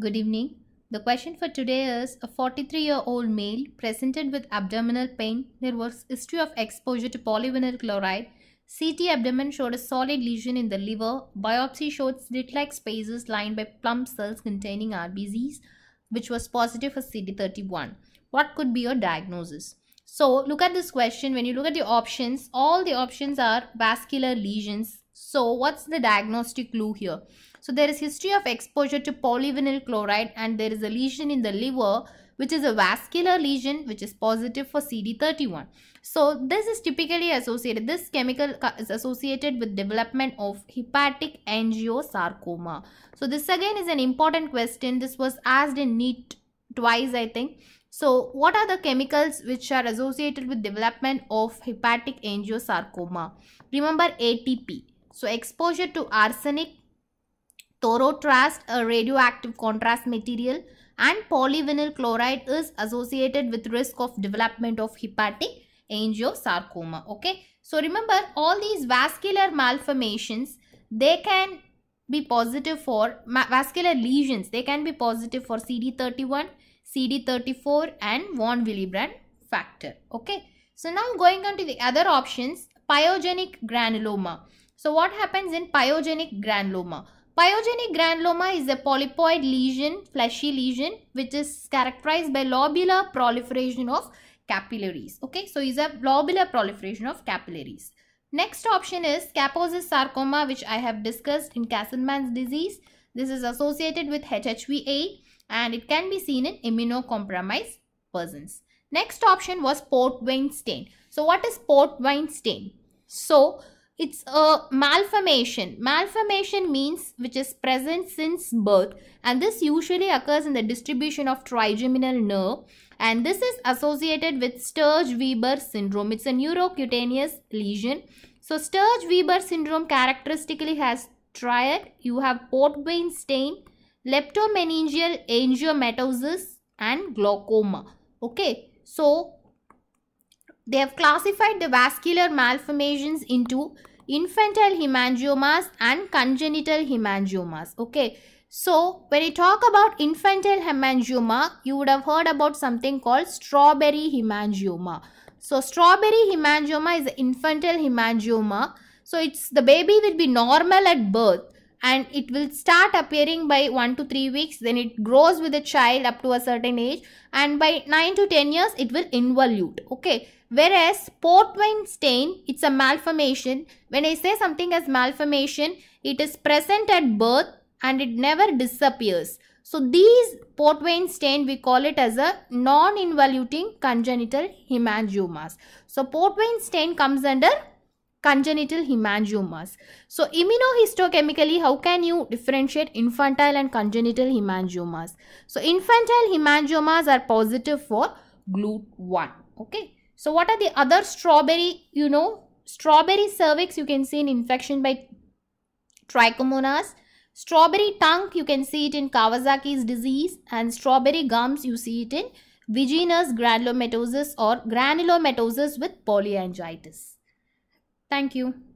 Good evening. The question for today is a 43 year old male presented with abdominal pain. There was history of exposure to polyvinyl chloride. CT abdomen showed a solid lesion in the liver. Biopsy showed slit like spaces lined by plump cells containing RBCs, which was positive for CD31. What could be your diagnosis? So, look at this question. When you look at the options, all the options are vascular lesions. So, what's the diagnostic clue here? So there is history of exposure to polyvinyl chloride and there is a lesion in the liver which is a vascular lesion which is positive for CD31. So this is typically associated, this chemical is associated with development of hepatic angiosarcoma. So this again is an important question. This was asked in NEET twice I think. So what are the chemicals which are associated with development of hepatic angiosarcoma? Remember ATP. So exposure to arsenic, Thorotrast, a radioactive contrast material, and polyvinyl chloride is associated with risk of development of hepatic angiosarcoma. Okay. So remember all these vascular malformations, they can be positive for vascular lesions. They can be positive for CD31, CD34 and von Willebrand factor. Okay. So now going on to the other options, pyogenic granuloma. So what happens in pyogenic granuloma? Pyogenic granuloma is a polypoid lesion, fleshy lesion, which is characterized by lobular proliferation of capillaries. Okay, so is a lobular proliferation of capillaries. Next option is Kaposi's sarcoma, which I have discussed in Castleman's disease. This is associated with HHVA and it can be seen in immunocompromised persons. Next option was port wine stain. So what is port wine stain? So it's a malformation. Malformation means which is present since birth and this usually occurs in the distribution of trigeminal nerve and this is associated with Sturge-Weber syndrome. It's a neurocutaneous lesion. So Sturge-Weber syndrome characteristically has triad. You have port vein stain, leptomeningeal angiomatosis and glaucoma. Okay. So they have classified the vascular malformations into infantile hemangiomas and congenital hemangiomas. Okay. So, when you talk about infantile hemangioma, you would have heard about something called strawberry hemangioma. So, strawberry hemangioma is infantile hemangioma. So, it's the baby will be normal at birth and it will start appearing by 1 to 3 weeks then it grows with the child up to a certain age and by 9 to 10 years it will involute okay whereas port wine stain it's a malformation when i say something as malformation it is present at birth and it never disappears so these port vein stain we call it as a non-involuting congenital hemangiomas. So port vein stain comes under congenital hemangiomas. So immunohistochemically, how can you differentiate infantile and congenital hemangiomas? So infantile hemangiomas are positive for GLUT1. Okay. So what are the other strawberry, you know, strawberry cervix you can see in infection by trichomonas. Strawberry tongue, you can see it in Kawasaki's disease and strawberry gums, you see it in vaginous granulomatosis or granulomatosis with polyangiitis. Thank you.